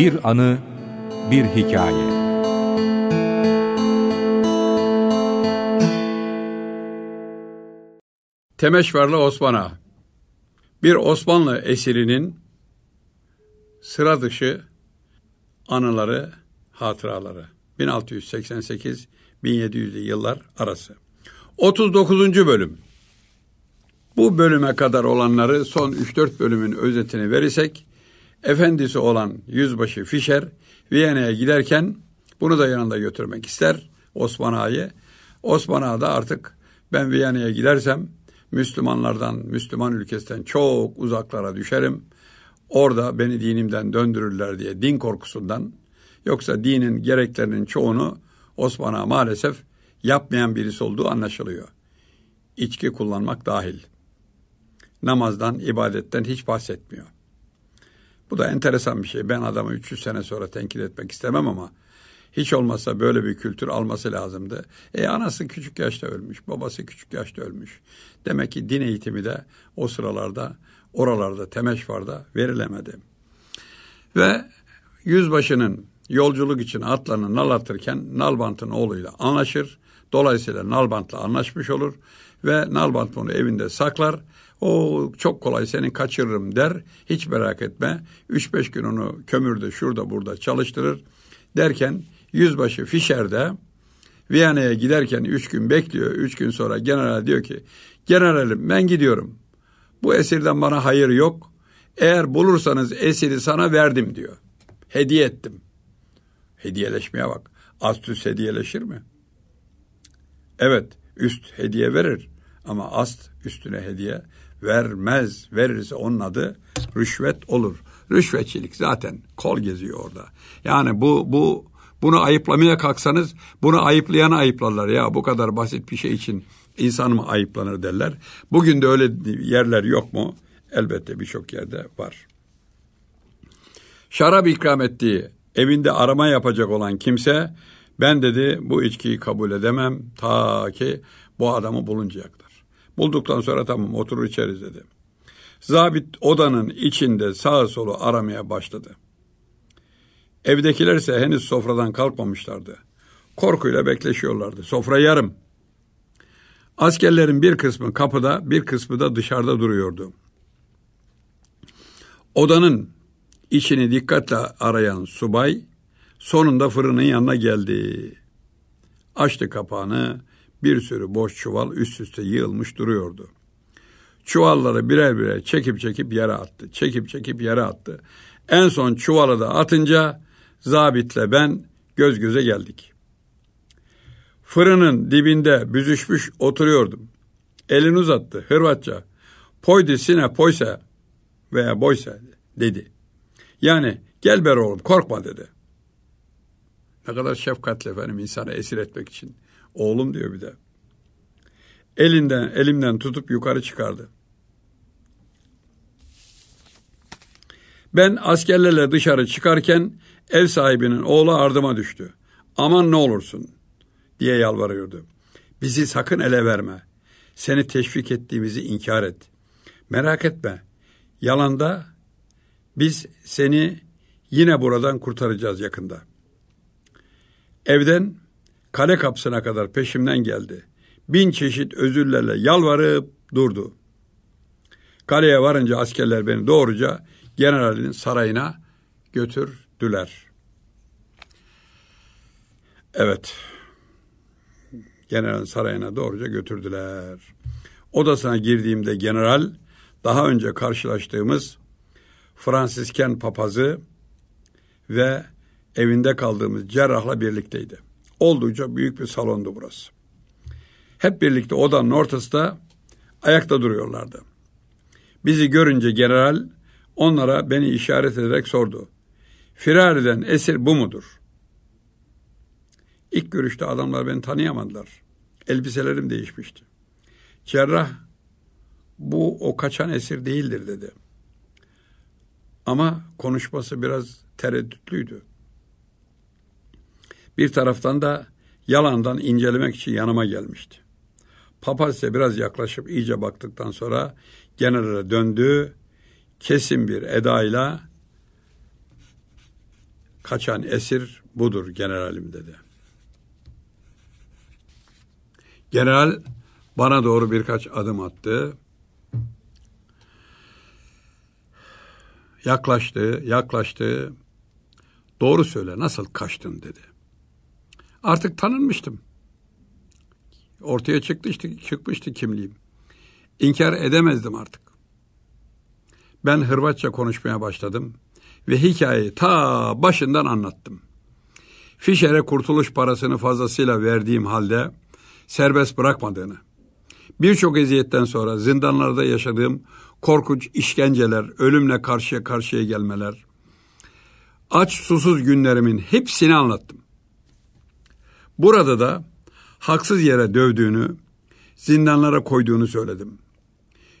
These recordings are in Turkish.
Bir anı, bir hikaye. Temeşvarlı Osman'a Bir Osmanlı esirinin sıra dışı anıları, hatıraları. 1688 1700 yıllar arası. 39. bölüm. Bu bölüme kadar olanları son 3-4 bölümün özetini verirsek efendisi olan yüzbaşı Fischer Viyana'ya giderken bunu da yanında götürmek ister Osman Ağa'yı. Osman Ağa da artık ben Viyana'ya gidersem Müslümanlardan, Müslüman ülkesinden çok uzaklara düşerim. Orada beni dinimden döndürürler diye din korkusundan yoksa dinin gereklerinin çoğunu Osman Ağa maalesef yapmayan birisi olduğu anlaşılıyor. İçki kullanmak dahil. Namazdan, ibadetten hiç bahsetmiyor. Bu da enteresan bir şey. Ben adamı 300 sene sonra tenkit etmek istemem ama hiç olmazsa böyle bir kültür alması lazımdı. E anası küçük yaşta ölmüş, babası küçük yaşta ölmüş. Demek ki din eğitimi de o sıralarda, oralarda, temeş Temeşvar'da verilemedi. Ve yüzbaşının yolculuk için atlarını nal atırken Nalbant'ın oğluyla anlaşır. Dolayısıyla Nalbant'la anlaşmış olur ve nalbant bunu evinde saklar. O çok kolay seni kaçırırım der. Hiç merak etme. 3-5 gün onu kömürde şurada burada çalıştırır. Derken yüzbaşı Fischer de Viyana'ya giderken 3 gün bekliyor. 3 gün sonra general diyor ki generalim ben gidiyorum. Bu esirden bana hayır yok. Eğer bulursanız esiri sana verdim diyor. Hediye ettim. Hediyeleşmeye bak. Astüs hediyeleşir mi? Evet. Üst hediye verir ama ast üstüne hediye vermez. Verirse onun adı rüşvet olur. Rüşvetçilik zaten kol geziyor orada. Yani bu bu bunu ayıplamaya kalksanız bunu ayıplayanı ayıplarlar. Ya bu kadar basit bir şey için insan mı ayıplanır derler. Bugün de öyle yerler yok mu? Elbette birçok yerde var. Şarap ikram ettiği evinde arama yapacak olan kimse ben dedi bu içkiyi kabul edemem ta ki bu adamı buluncaya Bulduktan sonra tamam oturur içeriz dedi. Zabit odanın içinde sağa solu aramaya başladı. Evdekilerse henüz sofradan kalkmamışlardı. Korkuyla bekleşiyorlardı. Sofra yarım. Askerlerin bir kısmı kapıda, bir kısmı da dışarıda duruyordu. Odanın içini dikkatle arayan subay Sonunda fırının yanına geldi. Açtı kapağını, bir sürü boş çuval üst üste yığılmış duruyordu. Çuvalları birer birer çekip çekip yere attı, çekip çekip yere attı. En son çuvalı da atınca zabitle ben göz göze geldik. Fırının dibinde büzüşmüş oturuyordum. Elini uzattı Hırvatça. Poydi sine poysa veya boysa dedi. Yani gel ber oğlum korkma dedi.'' Ne kadar şefkatli efendim insanı esir etmek için. Oğlum diyor bir de. Elinden, elimden tutup yukarı çıkardı. Ben askerlerle dışarı çıkarken ev sahibinin oğlu ardıma düştü. Aman ne olursun diye yalvarıyordu. Bizi sakın ele verme. Seni teşvik ettiğimizi inkar et. Merak etme. Yalanda biz seni yine buradan kurtaracağız yakında. Evden kale kapısına kadar peşimden geldi. Bin çeşit özürlerle yalvarıp durdu. Kaleye varınca askerler beni doğruca generalin sarayına götürdüler. Evet. Generalin sarayına doğruca götürdüler. Odasına girdiğimde general daha önce karşılaştığımız Fransisken papazı ve evinde kaldığımız cerrahla birlikteydi. Oldukça büyük bir salondu burası. Hep birlikte odanın ortasında ayakta duruyorlardı. Bizi görünce general onlara beni işaret ederek sordu. Firar eden esir bu mudur? İlk görüşte adamlar beni tanıyamadılar. Elbiselerim değişmişti. Cerrah bu o kaçan esir değildir dedi. Ama konuşması biraz tereddütlüydü. Bir taraftan da yalandan incelemek için yanıma gelmişti. Papaz ise biraz yaklaşıp iyice baktıktan sonra generale döndü. Kesin bir edayla kaçan esir budur generalim dedi. General bana doğru birkaç adım attı. Yaklaştı, yaklaştı. Doğru söyle, nasıl kaçtın dedi. Artık tanınmıştım. Ortaya çıktı işte, çıkmıştı kimliğim. İnkar edemezdim artık. Ben Hırvatça konuşmaya başladım ve hikayeyi ta başından anlattım. Fişer'e kurtuluş parasını fazlasıyla verdiğim halde serbest bırakmadığını, birçok eziyetten sonra zindanlarda yaşadığım korkunç işkenceler, ölümle karşıya karşıya gelmeler, aç susuz günlerimin hepsini anlattım. Burada da haksız yere dövdüğünü, zindanlara koyduğunu söyledim.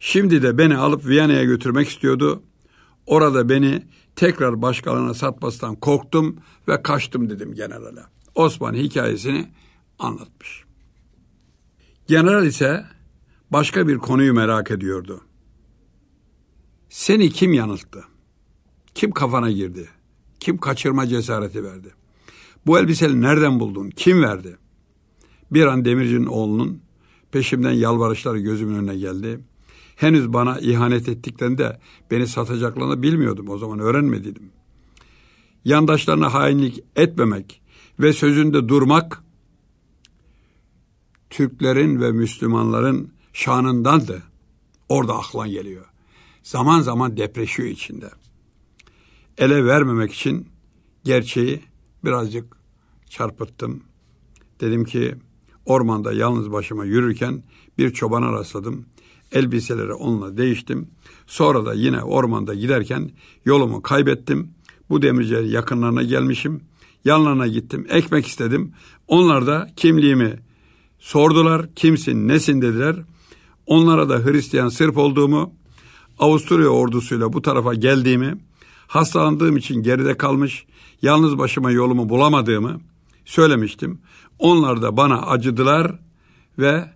Şimdi de beni alıp Viyana'ya götürmek istiyordu. Orada beni tekrar başkalarına satmasından korktum ve kaçtım dedim generale. Osman hikayesini anlatmış. General ise başka bir konuyu merak ediyordu. Seni kim yanılttı? Kim kafana girdi? Kim kaçırma cesareti verdi? Bu elbiseli nereden buldun? Kim verdi? Bir an demircinin oğlunun peşimden yalvarışları gözümün önüne geldi. Henüz bana ihanet ettiklerinde beni satacaklarını bilmiyordum. O zaman öğrenmediydim. Yandaşlarına hainlik etmemek ve sözünde durmak Türklerin ve Müslümanların şanından da Orada aklan geliyor. Zaman zaman depreşiyor içinde. Ele vermemek için gerçeği birazcık çarpıttım. Dedim ki ormanda yalnız başıma yürürken bir çobana rastladım. Elbiseleri onunla değiştim. Sonra da yine ormanda giderken yolumu kaybettim. Bu demircilerin yakınlarına gelmişim. Yanlarına gittim. Ekmek istedim. Onlar da kimliğimi sordular. Kimsin, nesin dediler. Onlara da Hristiyan Sırp olduğumu, Avusturya ordusuyla bu tarafa geldiğimi, Hastalandığım için geride kalmış, yalnız başıma yolumu bulamadığımı söylemiştim. Onlar da bana acıdılar ve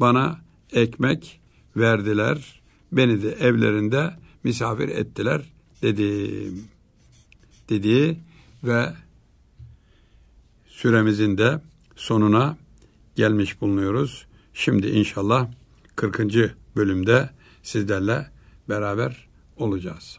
bana ekmek verdiler. Beni de evlerinde misafir ettiler dedim. Dedi ve süremizin de sonuna gelmiş bulunuyoruz. Şimdi inşallah 40. bölümde sizlerle beraber olacağız.